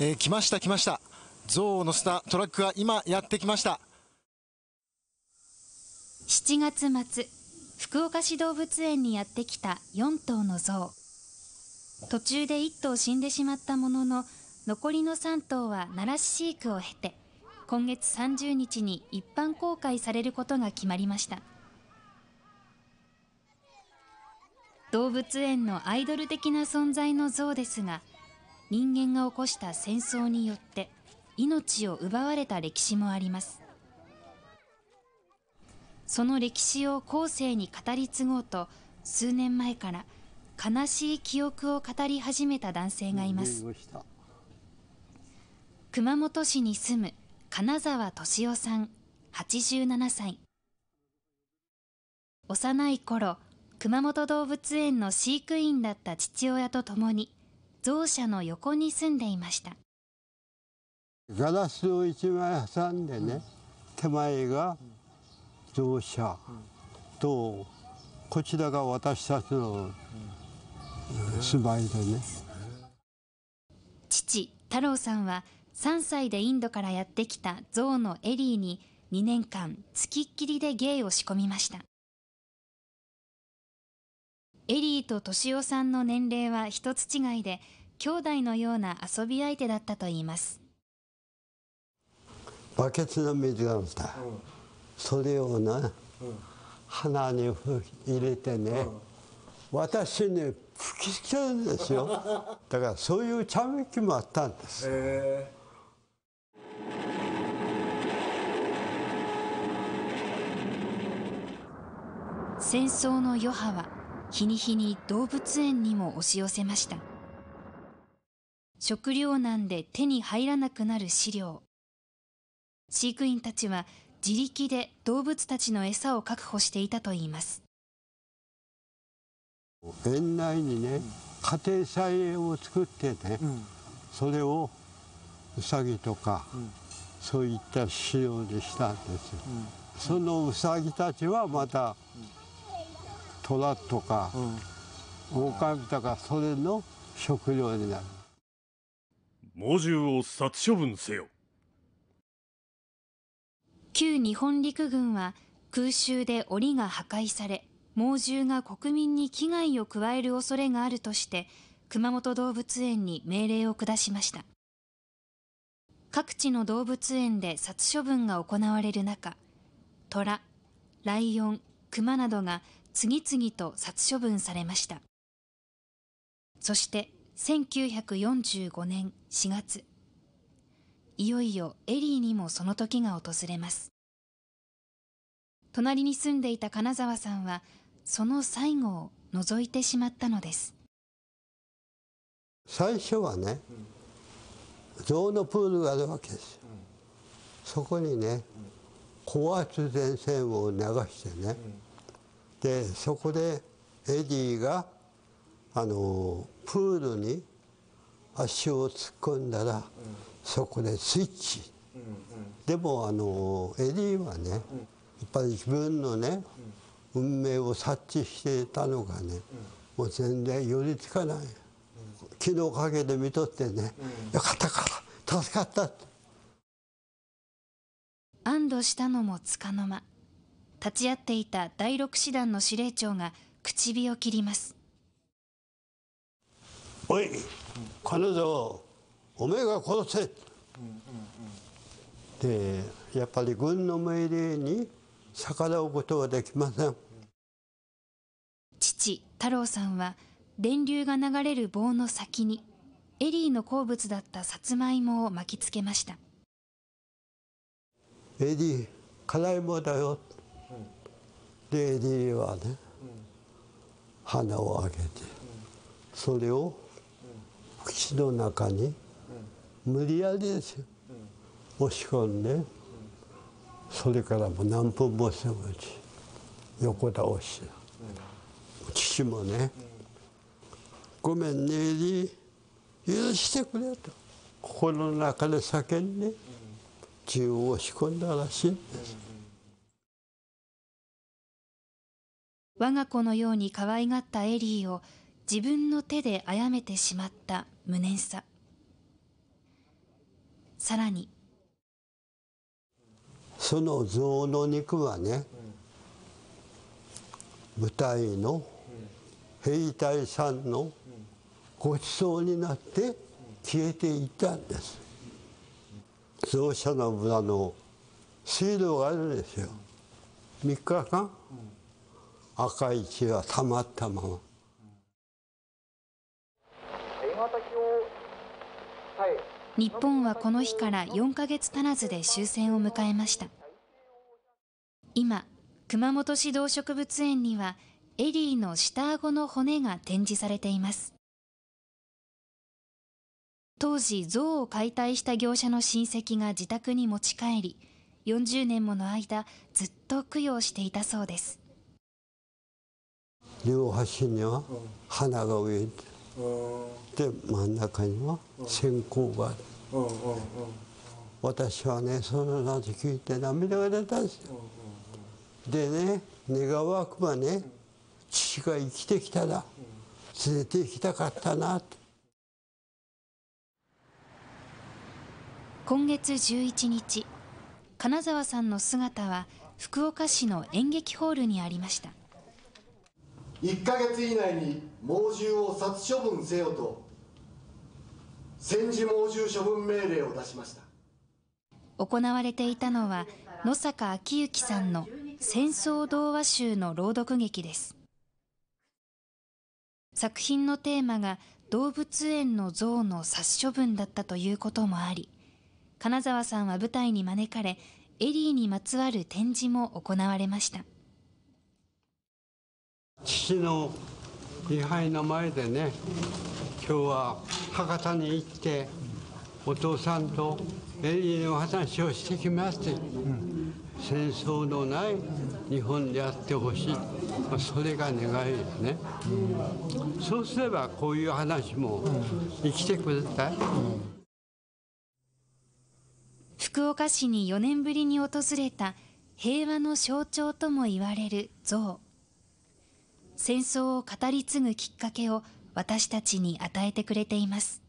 えー、来ました来ました象を乗せたトラックが今やってきました7月末福岡市動物園にやってきた4頭の象途中で1頭死んでしまったものの残りの3頭は奈良市飼育を経て今月30日に一般公開されることが決まりました動物園のアイドル的な存在の象ですが人間が起こした戦争によって命を奪われた歴史もありますその歴史を後世に語り継ごうと数年前から悲しい記憶を語り始めた男性がいます熊本市に住む金沢敏夫さん87歳幼い頃熊本動物園の飼育員だった父親と共にゾ舎の横に住んでいましたガラスを一枚挟んでね、手前がゾウ舎とこちらが私たちの住まいでね父太郎さんは3歳でインドからやってきた象のエリーに2年間つきっきりで芸を仕込みましたエリーと敏夫さんの年齢は一つ違いで、兄弟のような遊び相手だったといいます。バケツの水があった、それをな、うん、鼻に入れてね、私に吹きつけるんですよだからそういう茶ゃめもあったんです、戦争の余波は日に日に動物園にも押し寄せました食糧難で手に入らなくなる飼料飼育員たちは自力で動物たちの餌を確保していたといいます園内にね家庭菜園を作ってね、うん、それをウサギとか、うん、そういった飼料でしたんですよ、うん、そのウサギたちはまたトラとか狼とかそれの食料になる猛獣を殺処分せよ旧日本陸軍は空襲で檻が破壊され猛獣が国民に危害を加える恐れがあるとして熊本動物園に命令を下しました各地の動物園で殺処分が行われる中虎ライオン熊などが次々と殺処分されました。そして1945年4月、いよいよエリーにもその時が訪れます。隣に住んでいた金沢さんは、その最後を覗いてしまったのです。最初はね、象のプールがあるわけですよ。そこにね、高圧電線を流してね、でそこでエディがあのプールに足を突っ込んだら、そこでスイッチ、でもあのエディはね、やっぱり自分のね、運命を察知していたのがね、もう全然寄りつかない、木の陰で見とってね、よかったから助かった安堵したのもつかの間立ち会っていた第六師団の司令長が口を切りますおい彼女をおめえが殺せ、でやっぱり軍の命令に逆らうことはできません父太郎さんは電流が流れる棒の先にエリーの好物だったさつまいもを巻きつけましたエリー辛いもんだよレディーはね、鼻をあげて、それを口の中に、無理やりですよ、押し込んで、それからもう何分もしてもうち横倒して、父もね、ごめんレディー許してくれ」と心の中で叫んで、銃を押し込んだらしいんです。我が子のように可愛がったエリーを自分の手で殺めてしまった無念さ。さらに。その象の肉はね、舞台の兵隊さんのご馳走になって消えていたんです。象舎の村の水道があるんですよ。3日間、赤い血がたまったまま。日本はこの日から4か月足らずで終戦を迎えました今熊本市動植物園にはエリーの下顎の骨が展示されています当時象を解体した業者の親戚が自宅に持ち帰り40年もの間ずっと供養していたそうです両端には花が植えて、で真ん中には線香がある、私はねそのなって聞いて涙が出たんですよ、でね願わくばね父が生きてきたら連れて行きたかったなっ今月11日金沢さんの姿は福岡市の演劇ホールにありました1ヶ月以内に猛獣を殺処分せよと戦時猛獣処分命令を出しました行われていたのは野坂昭之さんの「戦争童話集」の朗読劇です作品のテーマが動物園の象の殺処分だったということもあり金沢さんは舞台に招かれエリーにまつわる展示も行われました父の位牌の前でね今日は博多に行ってお父さんとエリーの話をしてきますて、うん、戦争のない日本でやってほしい、まあ、それが願いですね、うん、そうすればこういう話も生きてください、うん、福岡市に4年ぶりに訪れた平和の象徴ともいわれる像。戦争を語り継ぐきっかけを私たちに与えてくれています